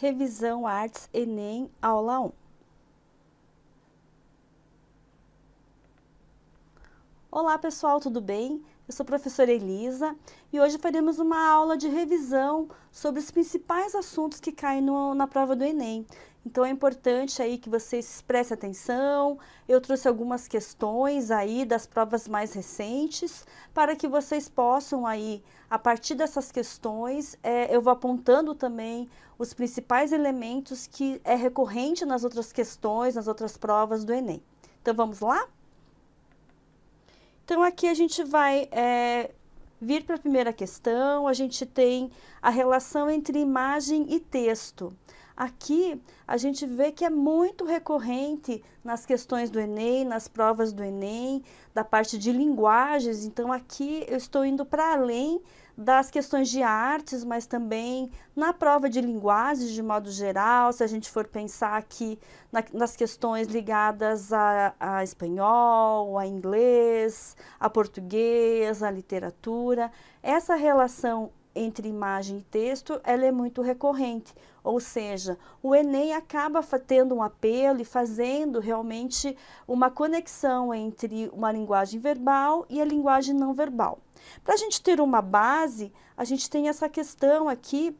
Revisão Artes Enem, aula 1. Olá pessoal, tudo bem? Eu sou professora Elisa e hoje faremos uma aula de revisão sobre os principais assuntos que caem no, na prova do Enem. Então é importante aí que vocês prestem atenção. Eu trouxe algumas questões aí das provas mais recentes para que vocês possam aí, a partir dessas questões, é, eu vou apontando também os principais elementos que é recorrente nas outras questões, nas outras provas do Enem. Então vamos lá? Então, aqui a gente vai é, vir para a primeira questão, a gente tem a relação entre imagem e texto. Aqui a gente vê que é muito recorrente nas questões do Enem, nas provas do Enem, da parte de linguagens. Então aqui eu estou indo para além das questões de artes, mas também na prova de linguagens de modo geral, se a gente for pensar aqui na, nas questões ligadas a, a espanhol, a inglês, a português, a literatura, essa relação entre imagem e texto, ela é muito recorrente. Ou seja, o Enem acaba tendo um apelo e fazendo realmente uma conexão entre uma linguagem verbal e a linguagem não verbal. Para a gente ter uma base, a gente tem essa questão aqui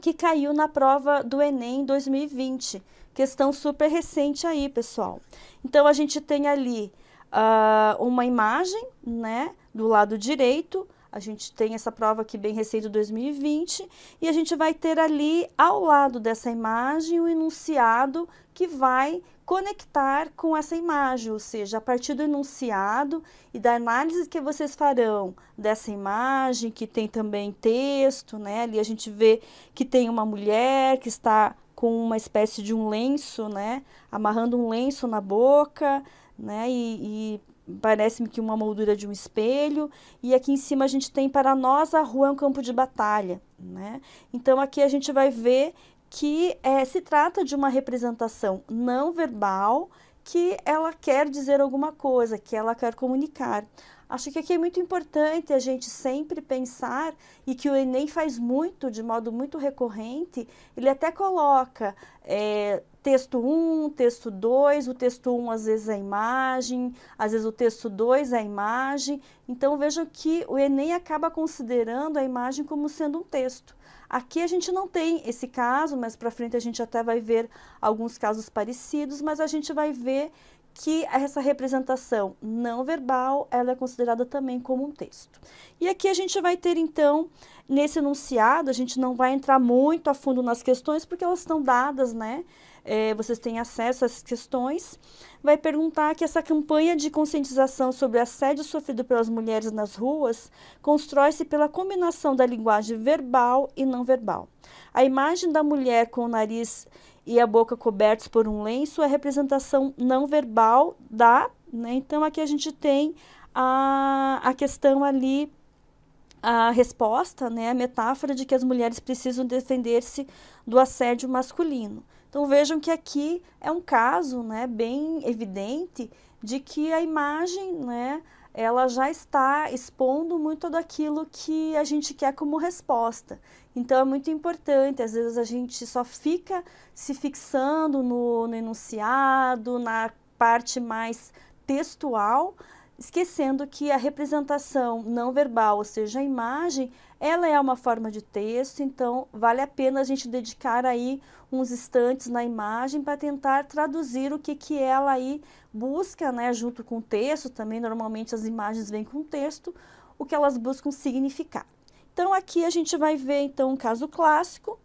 que caiu na prova do Enem 2020. Questão super recente aí, pessoal. Então, a gente tem ali uh, uma imagem, né, do lado direito, a gente tem essa prova aqui bem recente de 2020 e a gente vai ter ali ao lado dessa imagem o um enunciado que vai conectar com essa imagem, ou seja, a partir do enunciado e da análise que vocês farão dessa imagem, que tem também texto, né? Ali a gente vê que tem uma mulher que está com uma espécie de um lenço, né? Amarrando um lenço na boca, né? e, e parece-me que uma moldura de um espelho, e aqui em cima a gente tem para nós a rua é um campo de batalha, né? Então aqui a gente vai ver que é, se trata de uma representação não verbal que ela quer dizer alguma coisa, que ela quer comunicar. Acho que aqui é muito importante a gente sempre pensar, e que o Enem faz muito, de modo muito recorrente, ele até coloca é, texto 1, texto 2, o texto 1 às vezes é a imagem, às vezes o texto 2 é a imagem. Então vejam que o Enem acaba considerando a imagem como sendo um texto. Aqui a gente não tem esse caso, mas para frente a gente até vai ver alguns casos parecidos, mas a gente vai ver que essa representação não verbal ela é considerada também como um texto. E aqui a gente vai ter então nesse enunciado a gente não vai entrar muito a fundo nas questões porque elas estão dadas, né? É, vocês têm acesso às questões. Vai perguntar que essa campanha de conscientização sobre assédio sofrido pelas mulheres nas ruas constrói-se pela combinação da linguagem verbal e não verbal. A imagem da mulher com o nariz e a boca cobertos por um lenço é representação não verbal da. Né? Então, aqui a gente tem a, a questão ali, a resposta, né? a metáfora de que as mulheres precisam defender-se do assédio masculino. Então, vejam que aqui é um caso né, bem evidente de que a imagem né, ela já está expondo muito daquilo que a gente quer como resposta. Então é muito importante, às vezes a gente só fica se fixando no, no enunciado, na parte mais textual, esquecendo que a representação não verbal, ou seja, a imagem, ela é uma forma de texto, então vale a pena a gente dedicar aí uns instantes na imagem para tentar traduzir o que, que ela aí busca, né, junto com o texto, também normalmente as imagens vêm com texto, o que elas buscam significar. Então aqui a gente vai ver então um caso clássico.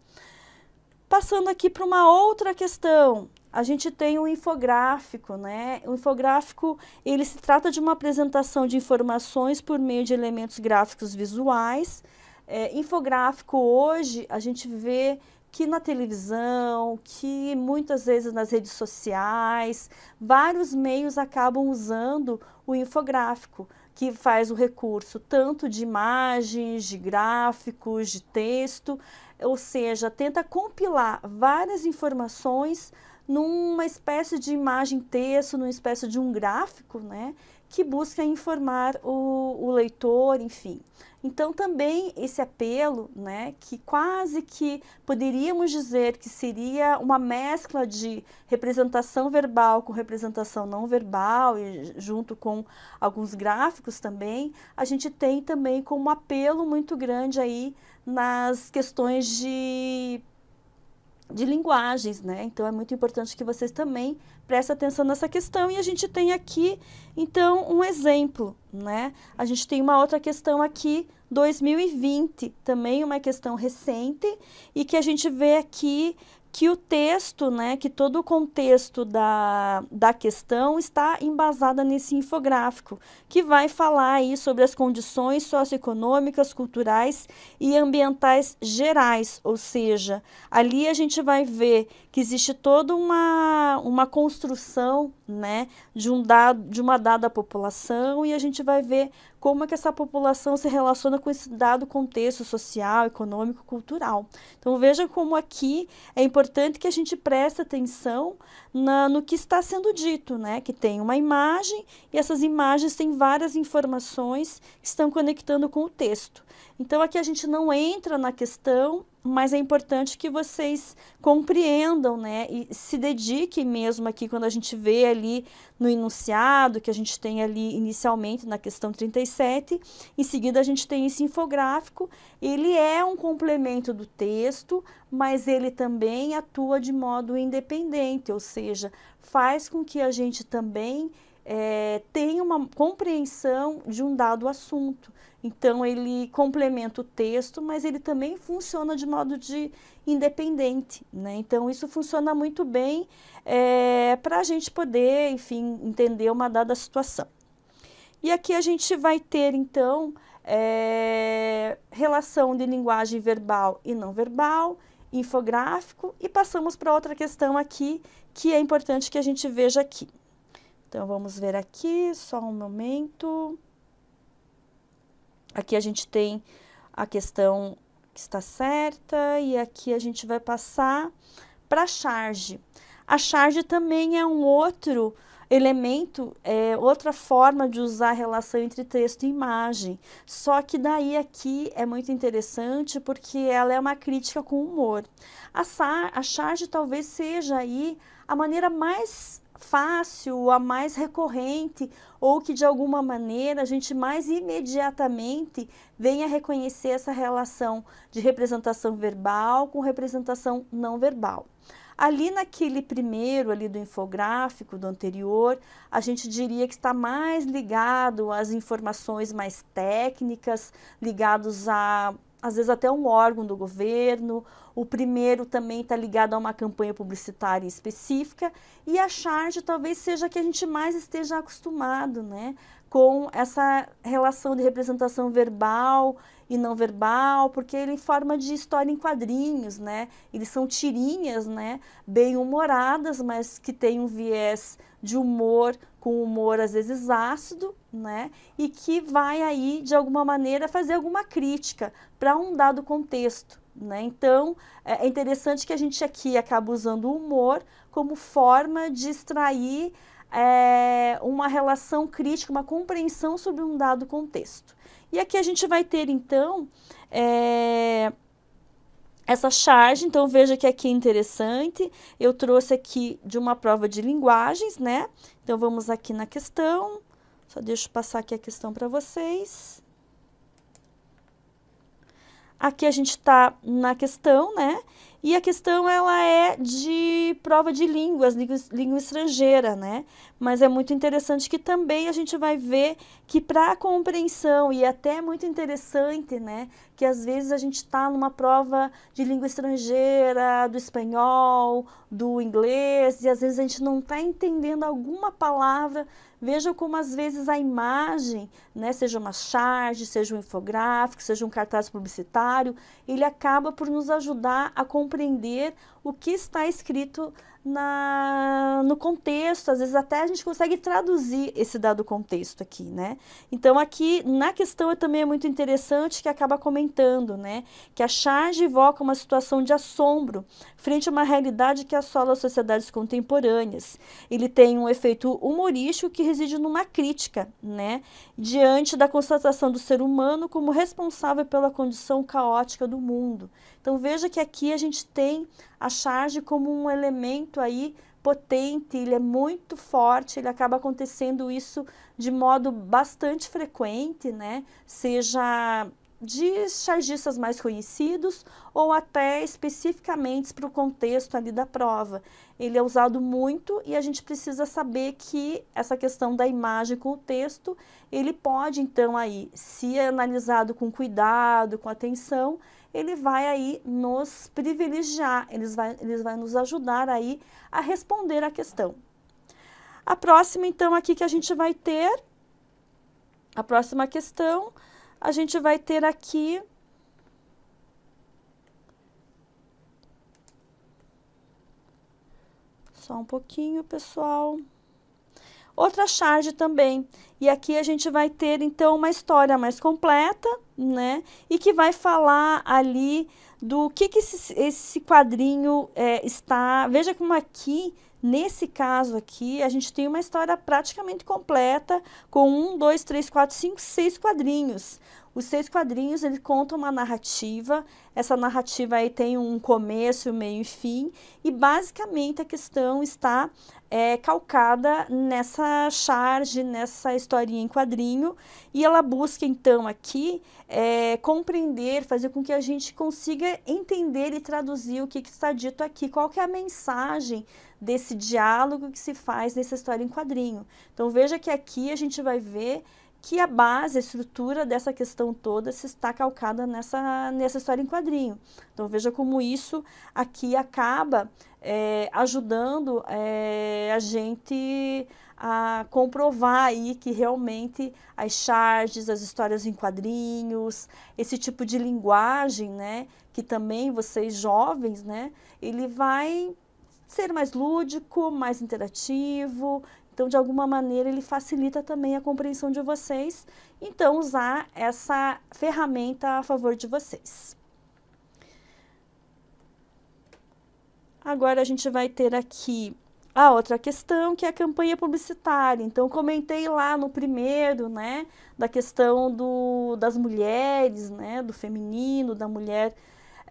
Passando aqui para uma outra questão, a gente tem um infográfico, né? O infográfico, ele se trata de uma apresentação de informações por meio de elementos gráficos visuais. É, infográfico hoje a gente vê que na televisão, que muitas vezes nas redes sociais, vários meios acabam usando o infográfico que faz o recurso tanto de imagens, de gráficos, de texto, ou seja, tenta compilar várias informações numa espécie de imagem texto, numa espécie de um gráfico, né? que busca informar o, o, leitor, enfim. Então, também esse apelo, né, que quase que poderíamos dizer que seria uma mescla de representação verbal com representação não verbal, e junto com alguns gráficos também, a gente tem também como apelo muito grande aí nas questões de de linguagens, né? Então é muito importante que vocês também prestem atenção nessa questão e a gente tem aqui então um exemplo, né? A gente tem uma outra questão aqui 2020, também uma questão recente e que a gente vê aqui que o texto, né, que todo o contexto da, da questão está embasada nesse infográfico, que vai falar aí sobre as condições socioeconômicas, culturais e ambientais gerais, ou seja, ali a gente vai ver que existe toda uma, uma construção, né, de um dado de uma dada população e a gente vai ver como é que essa população se relaciona com esse dado contexto social, econômico, cultural. Então veja como aqui é importante que a gente preste atenção na, no que está sendo dito, né? Que tem uma imagem e essas imagens têm várias informações que estão conectando com o texto. Então aqui a gente não entra na questão mas é importante que vocês compreendam, né, e se dediquem mesmo aqui quando a gente vê ali no enunciado que a gente tem ali inicialmente na questão 37, em seguida a gente tem esse infográfico, ele é um complemento do texto, mas ele também atua de modo independente, ou seja, faz com que a gente também é, tem uma compreensão de um dado assunto. Então, ele complementa o texto, mas ele também funciona de modo de independente. Né? Então, isso funciona muito bem é, para a gente poder, enfim, entender uma dada situação. E aqui a gente vai ter, então, é, relação de linguagem verbal e não verbal, infográfico, e passamos para outra questão aqui que é importante que a gente veja aqui. Então, vamos ver aqui, só um momento. Aqui a gente tem a questão que está certa e aqui a gente vai passar para a charge. A charge também é um outro elemento, é outra forma de usar a relação entre texto e imagem. Só que daí aqui é muito interessante porque ela é uma crítica com humor. A, a charge talvez seja aí a maneira mais fácil, a mais recorrente, ou que de alguma maneira a gente mais imediatamente venha reconhecer essa relação de representação verbal com representação não verbal. Ali naquele primeiro ali do infográfico, do anterior, a gente diria que está mais ligado às informações mais técnicas, ligados a às vezes até um órgão do governo, o primeiro também está ligado a uma campanha publicitária específica, e a charge talvez seja a que a gente mais esteja acostumado, né? Com essa relação de representação verbal e não verbal, porque ele em forma de história em quadrinhos, né? Eles são tirinhas, né? Bem humoradas, mas que têm um viés de humor, com humor às vezes ácido, né? E que vai aí, de alguma maneira, fazer alguma crítica para um dado contexto. Né? Então, é, é interessante que a gente aqui acaba usando o humor como forma de extrair é, uma relação crítica, uma compreensão sobre um dado contexto. E aqui a gente vai ter, então, é, essa charge, então veja que aqui é interessante, eu trouxe aqui de uma prova de linguagens, né? Então vamos aqui na questão, só deixo passar aqui a questão para vocês. Aqui a gente está na questão, né? E a questão ela é de prova de línguas, língua, língua estrangeira, né? mas é muito interessante que também a gente vai ver que para a compreensão, e até é muito interessante, né, que às vezes a gente está numa prova de língua estrangeira, do espanhol, do inglês, e às vezes a gente não está entendendo alguma palavra. Veja como às vezes a imagem, né, seja uma charge, seja um infográfico, seja um cartaz publicitário, ele acaba por nos ajudar a compreender o que está escrito na, no contexto, às vezes até a gente consegue traduzir esse dado contexto aqui, né? Então, aqui na questão também é muito interessante que acaba comentando, né? Que a charge evoca uma situação de assombro frente a uma realidade que assola as sociedades contemporâneas. Ele tem um efeito humorístico que reside numa crítica, né? Diante da constatação do ser humano como responsável pela condição caótica do mundo. Então, veja que aqui a gente tem a charge como um elemento muito aí potente, ele é muito forte, ele acaba acontecendo isso de modo bastante frequente, né? Seja de chargistas mais conhecidos ou até especificamente para o contexto ali da prova. Ele é usado muito e a gente precisa saber que essa questão da imagem com o texto, ele pode então aí, se analisado com cuidado, com atenção, ele vai aí nos privilegiar, ele vai, ele vai nos ajudar aí a responder a questão. A próxima, então, aqui que a gente vai ter, a próxima questão, a gente vai ter aqui Só um pouquinho, pessoal. Outra charge também. E aqui a gente vai ter então uma história mais completa, né? E que vai falar ali do que, que esse, esse quadrinho é, está. Veja como aqui, nesse caso aqui, a gente tem uma história praticamente completa com um, dois, três, quatro, cinco, seis quadrinhos. Os seis quadrinhos, ele conta uma narrativa, essa narrativa aí tem um começo, meio e fim, e basicamente a questão está é, calcada nessa charge, nessa historinha em quadrinho, e ela busca então aqui é, compreender, fazer com que a gente consiga entender e traduzir o que, que está dito aqui, qual que é a mensagem desse diálogo que se faz nessa história em quadrinho. Então veja que aqui a gente vai ver que a base, a estrutura dessa questão toda se está calcada nessa, nessa história em quadrinho. Então veja como isso aqui acaba é, ajudando é, a gente a comprovar aí que realmente as charges, as histórias em quadrinhos, esse tipo de linguagem, né, que também vocês jovens, né, ele vai ser mais lúdico, mais interativo, então, de alguma maneira, ele facilita também a compreensão de vocês. Então, usar essa ferramenta a favor de vocês. Agora, a gente vai ter aqui a outra questão, que é a campanha publicitária. Então, comentei lá no primeiro, né, da questão do, das mulheres, né, do feminino, da mulher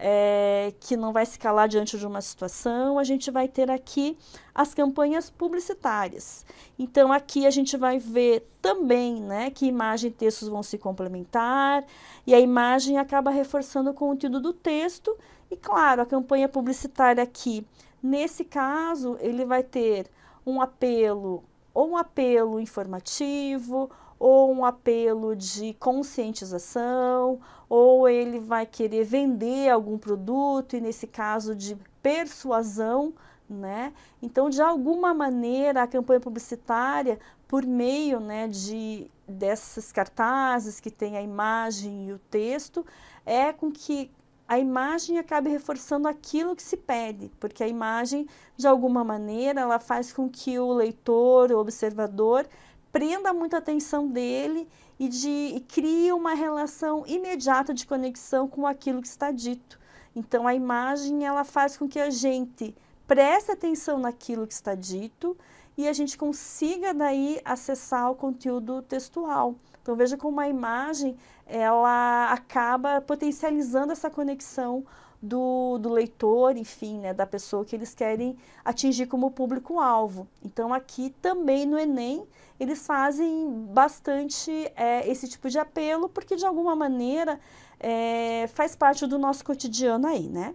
é, que não vai se calar diante de uma situação, a gente vai ter aqui as campanhas publicitárias. Então, aqui a gente vai ver também né, que imagem e textos vão se complementar, e a imagem acaba reforçando o conteúdo do texto, e claro, a campanha publicitária aqui, nesse caso, ele vai ter um apelo ou um apelo informativo, ou um apelo de conscientização, ou ele vai querer vender algum produto e nesse caso de persuasão, né? Então, de alguma maneira, a campanha publicitária, por meio né, de desses cartazes que tem a imagem e o texto, é com que a imagem acabe reforçando aquilo que se pede, porque a imagem, de alguma maneira, ela faz com que o leitor, o observador, prenda muito atenção dele e, de, e cria uma relação imediata de conexão com aquilo que está dito. Então a imagem ela faz com que a gente preste atenção naquilo que está dito e a gente consiga daí acessar o conteúdo textual. Então veja como a imagem ela acaba potencializando essa conexão do, do leitor, enfim, né, da pessoa que eles querem atingir como público-alvo. Então, aqui também no Enem, eles fazem bastante é, esse tipo de apelo, porque de alguma maneira é, faz parte do nosso cotidiano aí, né?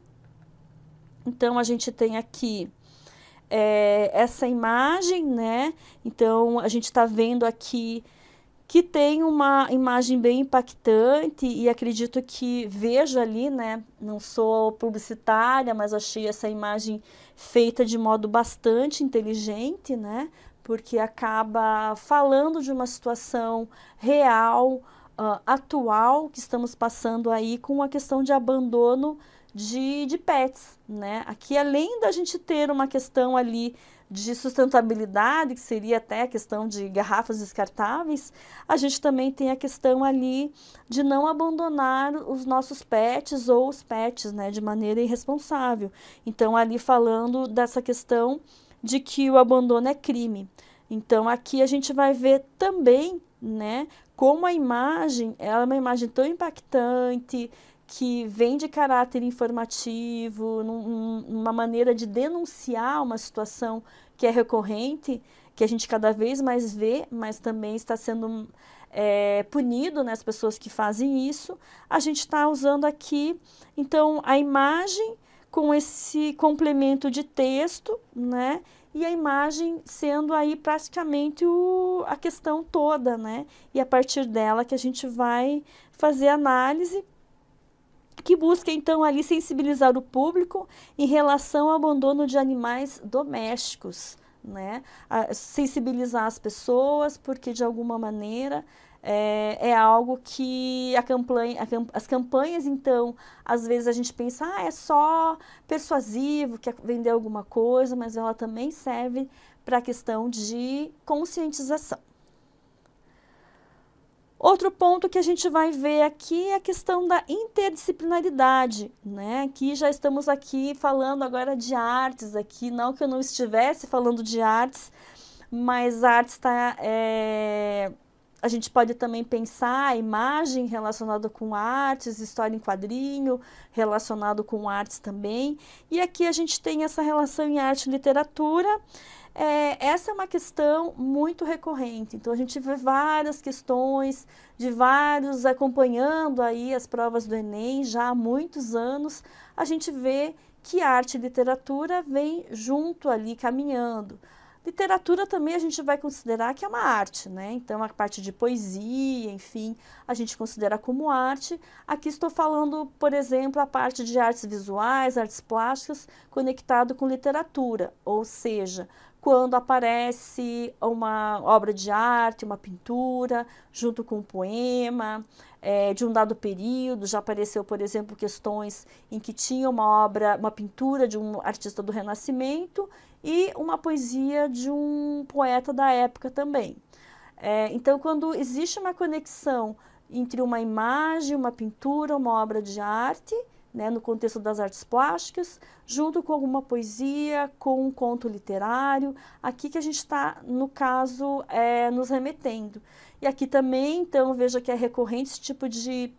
Então, a gente tem aqui é, essa imagem, né? Então, a gente está vendo aqui que tem uma imagem bem impactante e acredito que vejo ali, né? Não sou publicitária, mas achei essa imagem feita de modo bastante inteligente, né? Porque acaba falando de uma situação real, uh, atual que estamos passando aí com a questão de abandono de, de pets, né? Aqui, além da gente ter uma questão ali de sustentabilidade, que seria até a questão de garrafas descartáveis, a gente também tem a questão ali de não abandonar os nossos pets ou os pets, né, de maneira irresponsável. Então, ali falando dessa questão de que o abandono é crime. Então, aqui a gente vai ver também, né, como a imagem, ela é uma imagem tão impactante, que vem de caráter informativo, num, uma maneira de denunciar uma situação que é recorrente, que a gente cada vez mais vê, mas também está sendo é, punido né, as pessoas que fazem isso. A gente está usando aqui, então, a imagem com esse complemento de texto, né? E a imagem sendo aí praticamente o, a questão toda, né? E a partir dela que a gente vai fazer análise que busca então ali sensibilizar o público em relação ao abandono de animais domésticos, né? A sensibilizar as pessoas, porque de alguma maneira é, é algo que a campanha, a as campanhas, então, às vezes a gente pensa, ah, é só persuasivo, quer vender alguma coisa, mas ela também serve para a questão de conscientização. Outro ponto que a gente vai ver aqui é a questão da interdisciplinaridade, né? Aqui já estamos aqui falando agora de artes aqui, não que eu não estivesse falando de artes, mas artes está... É... A gente pode também pensar a imagem relacionada com artes, história em quadrinho relacionado com artes também. E aqui a gente tem essa relação em arte e literatura, é, essa é uma questão muito recorrente. Então, a gente vê várias questões de vários acompanhando aí as provas do Enem já há muitos anos. A gente vê que arte e literatura vem junto ali caminhando. Literatura também a gente vai considerar que é uma arte, né? Então, a parte de poesia, enfim, a gente considera como arte. Aqui estou falando, por exemplo, a parte de artes visuais, artes plásticas, conectado com literatura, ou seja, quando aparece uma obra de arte, uma pintura, junto com um poema é, de um dado período. Já apareceu, por exemplo, questões em que tinha uma obra, uma pintura de um artista do Renascimento e uma poesia de um poeta da época também. É, então, quando existe uma conexão entre uma imagem, uma pintura, uma obra de arte né, no contexto das artes plásticas, junto com alguma poesia, com um conto literário. Aqui que a gente está, no caso, é, nos remetendo. E aqui também, então, veja que é recorrente esse tipo de,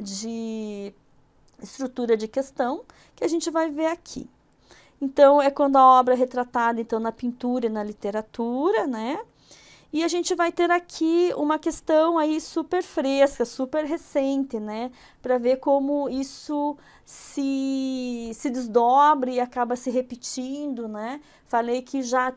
de estrutura de questão que a gente vai ver aqui. Então, é quando a obra é retratada, então, na pintura e na literatura, né? E a gente vai ter aqui uma questão aí super fresca, super recente, né? Para ver como isso se, se desdobra e acaba se repetindo, né? Falei que já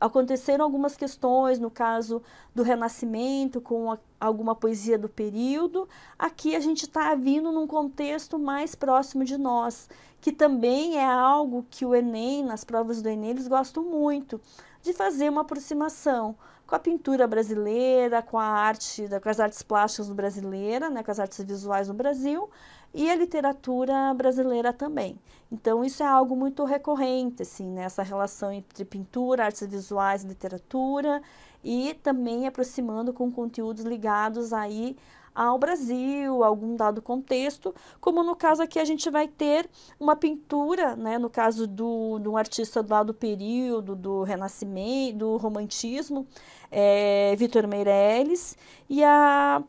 aconteceram algumas questões no caso do Renascimento, com a, alguma poesia do período. Aqui a gente está vindo num contexto mais próximo de nós, que também é algo que o Enem, nas provas do Enem, eles gostam muito de fazer uma aproximação, com a pintura brasileira, com a arte, com as artes plásticas brasileiras, né, com as artes visuais no Brasil e a literatura brasileira também. Então isso é algo muito recorrente, assim, né, essa relação entre pintura, artes visuais, literatura e também aproximando com conteúdos ligados aí ao Brasil, a algum dado contexto, como no caso aqui a gente vai ter uma pintura, né, no caso do, do artista lá do período do Renascimento, do Romantismo, é, Vitor Meirelles, e a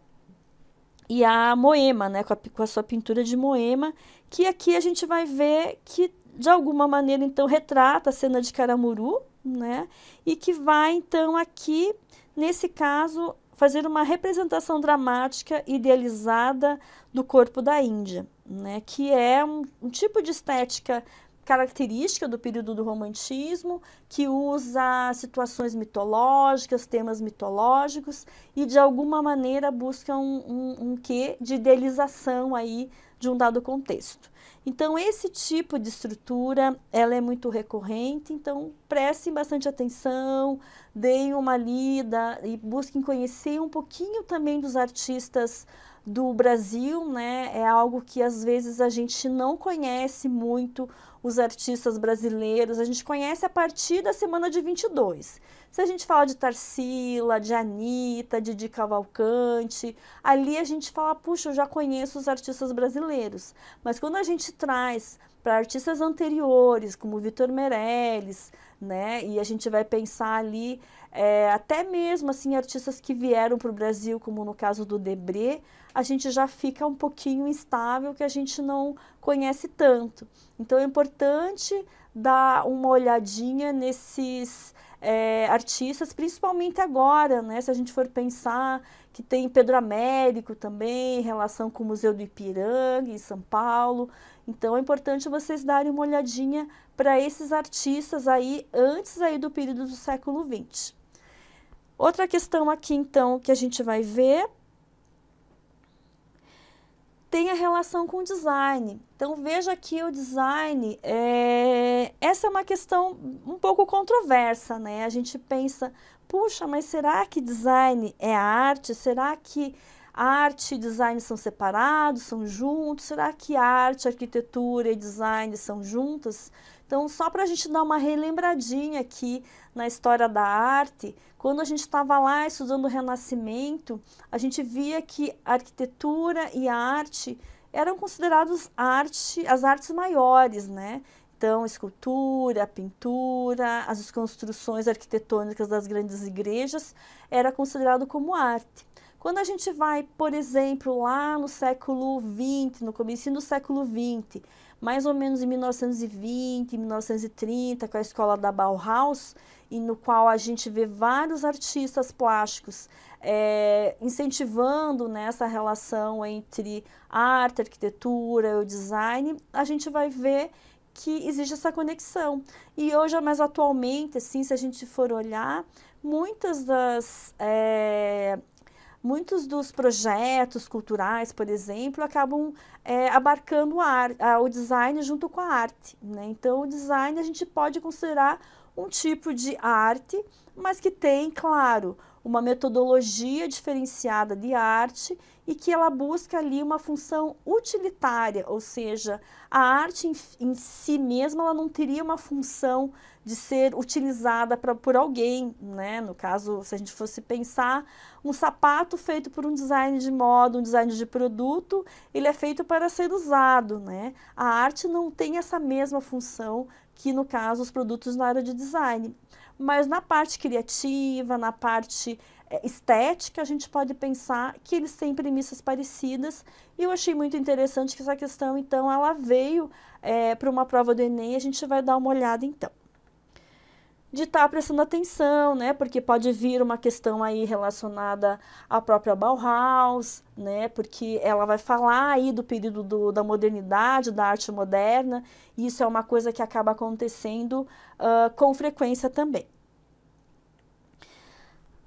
e a Moema, né, com a, com a sua pintura de Moema, que aqui a gente vai ver que de alguma maneira então retrata a cena de Caramuru, né, e que vai então aqui nesse caso fazer uma representação dramática idealizada do corpo da Índia, né, que é um, um tipo de estética característica do período do romantismo, que usa situações mitológicas, temas mitológicos e de alguma maneira busca um, um, um quê de idealização aí de um dado contexto. Então, esse tipo de estrutura, ela é muito recorrente, então prestem bastante atenção, deem uma lida e busquem conhecer um pouquinho também dos artistas do Brasil, né? É algo que às vezes a gente não conhece muito os artistas brasileiros, a gente conhece a partir da semana de 22. Se a gente fala de Tarsila, de Anitta, de Di Cavalcante, ali a gente fala, puxa, eu já conheço os artistas brasileiros. Mas quando a gente traz para artistas anteriores, como Vitor Meirelles, né, e a gente vai pensar ali é, até mesmo assim artistas que vieram para o Brasil, como no caso do Debré, a gente já fica um pouquinho instável que a gente não conhece tanto. Então é importante dar uma olhadinha nesses é, artistas, principalmente agora, né? Se a gente for pensar que tem Pedro Américo também, em relação com o Museu do Ipiranga, em São Paulo. Então é importante vocês darem uma olhadinha para esses artistas aí antes aí do período do século XX. Outra questão aqui, então, que a gente vai ver tem a relação com o design. Então, veja que o design, é... essa é uma questão um pouco controversa, né? A gente pensa, puxa, mas será que design é arte? Será que arte e design são separados, são juntos? Será que arte, arquitetura e design são juntas? Então, só para a gente dar uma relembradinha aqui na história da arte, quando a gente estava lá estudando o Renascimento, a gente via que a arquitetura e a arte eram considerados arte, as artes maiores, né? Então, escultura, pintura, as construções arquitetônicas das grandes igrejas era considerado como arte. Quando a gente vai, por exemplo, lá no século XX, no começo do século XX, mais ou menos em 1920, 1930, com a escola da Bauhaus, e no qual a gente vê vários artistas plásticos é, incentivando nessa né, relação entre arte, arquitetura arquitetura, o design, a gente vai ver que existe essa conexão. E hoje, mais atualmente, assim, se a gente for olhar, muitas das é, muitos dos projetos culturais, por exemplo, acabam é, abarcando ar, a, o design junto com a arte. Né? Então, o design a gente pode considerar um tipo de arte, mas que tem, claro, uma metodologia diferenciada de arte e que ela busca ali uma função utilitária, ou seja, a arte em, em si mesma ela não teria uma função de ser utilizada pra, por alguém, né? No caso, se a gente fosse pensar, um sapato feito por um design de moda, um design de produto, ele é feito para ser usado, né? A arte não tem essa mesma função que no caso os produtos na área de design mas na parte criativa, na parte eh, estética, a gente pode pensar que eles têm premissas parecidas. E eu achei muito interessante que essa questão, então, ela veio é, para uma prova do Enem, a gente vai dar uma olhada então de estar tá prestando atenção, né? Porque pode vir uma questão aí relacionada à própria Bauhaus, né? Porque ela vai falar aí do período do, da modernidade, da arte moderna, e isso é uma coisa que acaba acontecendo uh, com frequência também.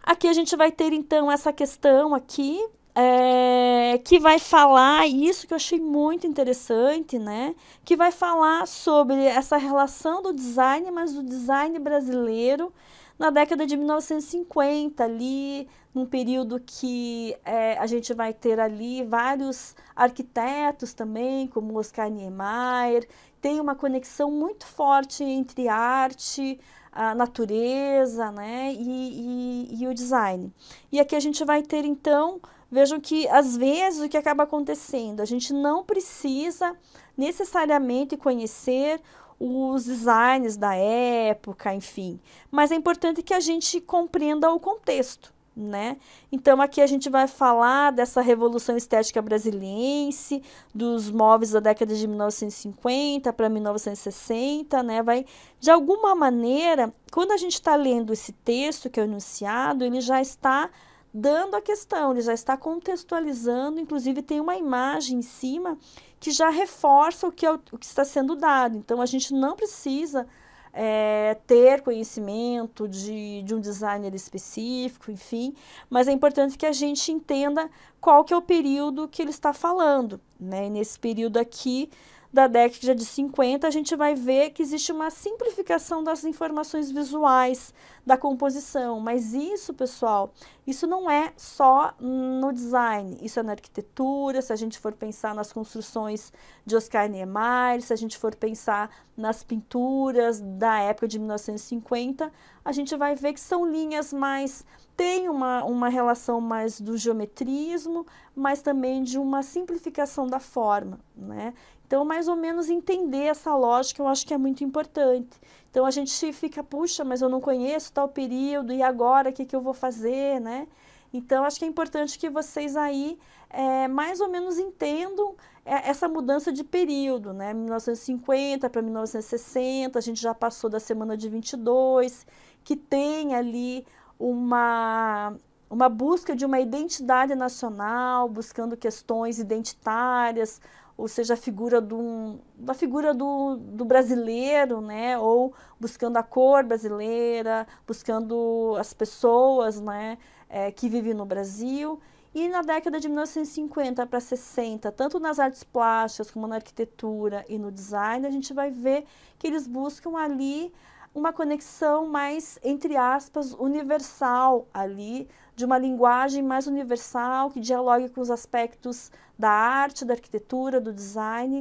Aqui a gente vai ter então essa questão aqui é, que vai falar isso que eu achei muito interessante, né? Que vai falar sobre essa relação do design, mas do design brasileiro na década de 1950, ali num período que é, a gente vai ter ali vários arquitetos também, como Oscar Niemeyer, tem uma conexão muito forte entre arte, a natureza, né, e, e, e o design. E aqui a gente vai ter então Vejam que, às vezes, o que acaba acontecendo? A gente não precisa necessariamente conhecer os designs da época, enfim. Mas é importante que a gente compreenda o contexto, né? Então aqui a gente vai falar dessa revolução estética brasiliense, dos móveis da década de 1950 para 1960, né? Vai de alguma maneira, quando a gente está lendo esse texto que é o enunciado, ele já está dando a questão, ele já está contextualizando, inclusive tem uma imagem em cima que já reforça o que, é o, que está sendo dado. Então a gente não precisa é, ter conhecimento de, de um designer específico, enfim, mas é importante que a gente entenda qual que é o período que ele está falando. Né? E nesse período aqui, da década de 50, a gente vai ver que existe uma simplificação das informações visuais da composição. Mas isso, pessoal, isso não é só no design, isso é na arquitetura, se a gente for pensar nas construções de Oscar Niemeyer, se a gente for pensar nas pinturas da época de 1950, a gente vai ver que são linhas mais tem uma, uma relação mais do geometrismo, mas também de uma simplificação da forma, né? Então, mais ou menos entender essa lógica, eu acho que é muito importante. Então, a gente fica, puxa, mas eu não conheço tal período, e agora, o que, que eu vou fazer, né? Então, acho que é importante que vocês aí é, mais ou menos entendam é, essa mudança de período, né? 1950 para 1960, a gente já passou da semana de 22, que tem ali uma uma busca de uma identidade nacional, buscando questões identitárias, ou seja, a figura do, da figura do, do, brasileiro, né? ou buscando a cor brasileira, buscando as pessoas né? É, que vivem no Brasil. E na década de 1950 para 60, tanto nas artes plásticas como na arquitetura e no design, a gente vai ver que eles buscam ali uma conexão mais, entre aspas, universal ali de uma linguagem mais universal, que dialogue com os aspectos da arte, da arquitetura, do design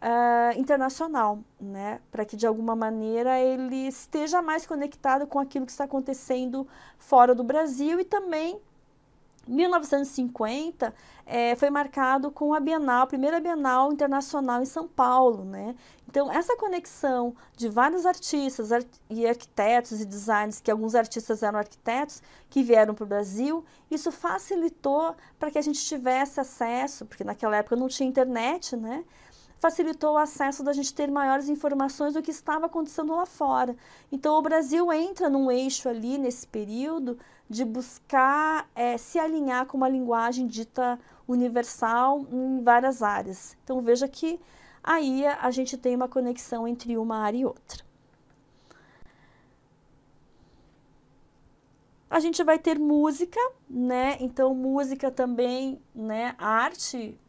uh, internacional, né? para que de alguma maneira ele esteja mais conectado com aquilo que está acontecendo fora do Brasil e também 1950 é, foi marcado com a Bienal, a primeira Bienal Internacional em São Paulo, né? Então, essa conexão de vários artistas e arquitetos e designers, que alguns artistas eram arquitetos, que vieram para o Brasil, isso facilitou para que a gente tivesse acesso, porque naquela época não tinha internet, né? facilitou o acesso da gente ter maiores informações do que estava acontecendo lá fora. Então, o Brasil entra num eixo ali nesse período de buscar é, se alinhar com uma linguagem dita universal em várias áreas. Então veja que aí a gente tem uma conexão entre uma área e outra. A gente vai ter música, né? Então música também, né? Arte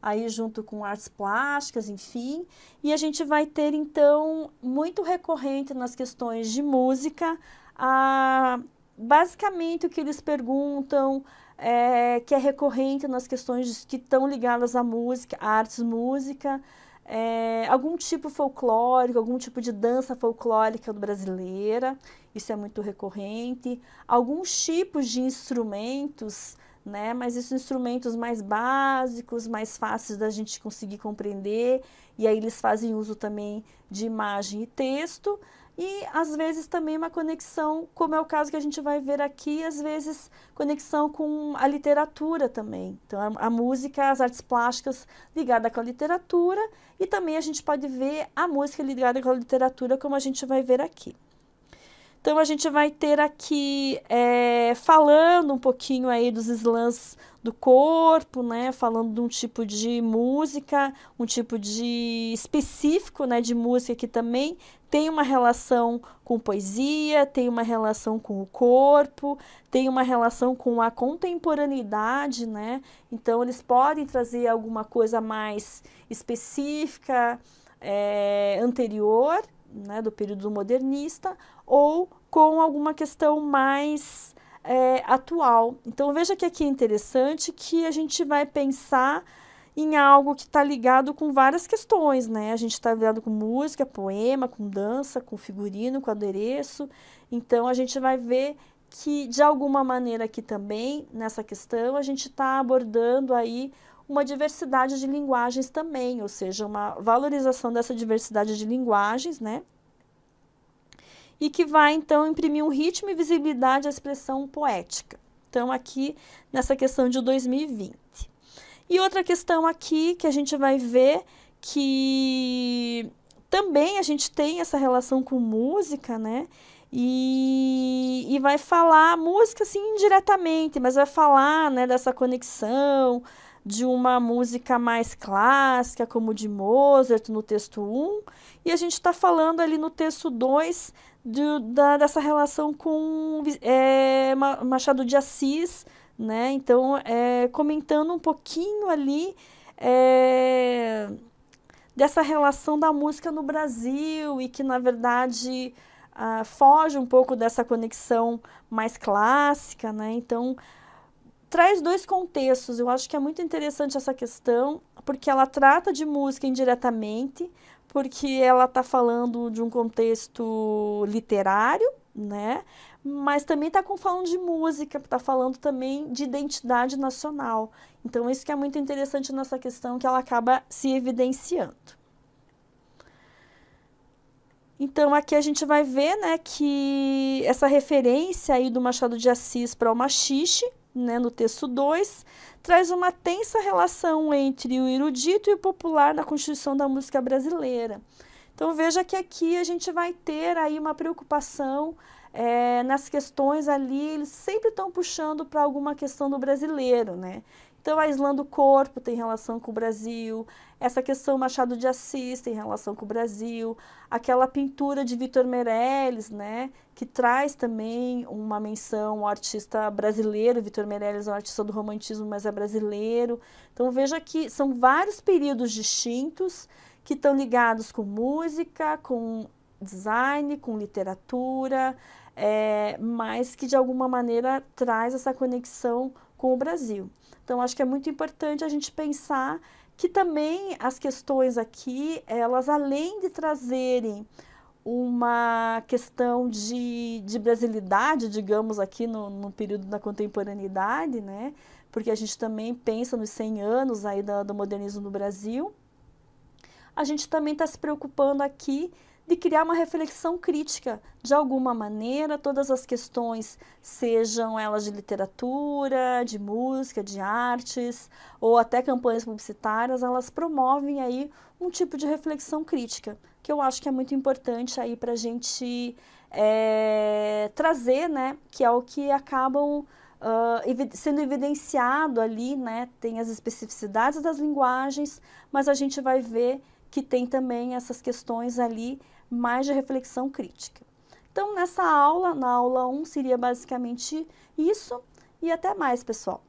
aí junto com artes plásticas, enfim. E a gente vai ter então muito recorrente nas questões de música a basicamente o que eles perguntam, é, que é recorrente nas questões que estão ligadas à música, à artes música, é, algum tipo folclórico, algum tipo de dança folclórica brasileira, isso é muito recorrente, alguns tipos de instrumentos, né, mas esses instrumentos mais básicos, mais fáceis da gente conseguir compreender, e aí eles fazem uso também de imagem e texto, e às vezes também uma conexão, como é o caso que a gente vai ver aqui, às vezes conexão com a literatura também. Então a, a música, as artes plásticas ligada com a literatura e também a gente pode ver a música ligada com a literatura, como a gente vai ver aqui. Então a gente vai ter aqui é, falando um pouquinho aí dos slams do corpo, né? Falando de um tipo de música, um tipo de específico, né, de música que também tem uma relação com poesia, tem uma relação com o corpo, tem uma relação com a contemporaneidade, né? Então eles podem trazer alguma coisa mais específica, é, anterior, né, do período modernista, ou com alguma questão mais é, atual. Então veja que aqui é interessante que a gente vai pensar em algo que está ligado com várias questões, né? A gente está ligado com música, poema, com dança, com figurino, com adereço. Então a gente vai ver que de alguma maneira aqui também nessa questão a gente está abordando aí uma diversidade de linguagens também, ou seja, uma valorização dessa diversidade de linguagens, né? e que vai então imprimir um ritmo e visibilidade à expressão poética. Então, aqui nessa questão de 2020. E outra questão aqui que a gente vai ver que também a gente tem essa relação com música, né? E, e vai falar música assim indiretamente, mas vai falar né, dessa conexão de uma música mais clássica, como de Mozart no texto 1, e a gente está falando ali no texto 2 da, dessa relação com é, Machado de Assis, né? Então, é, comentando um pouquinho ali é, dessa relação da música no Brasil e que, na verdade, ah, foge um pouco dessa conexão mais clássica, né? Então, traz dois contextos. Eu acho que é muito interessante essa questão, porque ela trata de música indiretamente, porque ela está falando de um contexto literário, né? Mas também está falando de música, está falando também de identidade nacional. Então, isso que é muito interessante nessa questão, que ela acaba se evidenciando. Então, aqui a gente vai ver né, que essa referência aí do Machado de Assis para o machixe né, no texto 2, traz uma tensa relação entre o erudito e o popular na constituição da música brasileira. Então veja que aqui a gente vai ter aí uma preocupação é, nas questões ali, eles sempre estão puxando para alguma questão do brasileiro, né? Então a Islã do corpo tem relação com o Brasil, essa questão Machado de Assis em relação com o Brasil, aquela pintura de Vitor Meirelles, né, que traz também uma menção ao artista brasileiro, Vitor Meirelles é um artista do romantismo, mas é brasileiro. Então veja que são vários períodos distintos que estão ligados com música, com design, com literatura, é, mas que de alguma maneira traz essa conexão com o Brasil. Então, acho que é muito importante a gente pensar que também as questões aqui, elas além de trazerem uma questão de, de brasilidade, digamos, aqui no, no período da contemporaneidade, né? porque a gente também pensa nos 100 anos aí do modernismo no Brasil, a gente também está se preocupando aqui de criar uma reflexão crítica de alguma maneira, todas as questões, sejam elas de literatura, de música, de artes ou até campanhas publicitárias, elas promovem aí um tipo de reflexão crítica, que eu acho que é muito importante aí para a gente é, trazer, né, que é o que acabam Uh, sendo evidenciado ali, né? Tem as especificidades das linguagens, mas a gente vai ver que tem também essas questões ali mais de reflexão crítica. Então, nessa aula, na aula 1, seria basicamente isso e até mais, pessoal.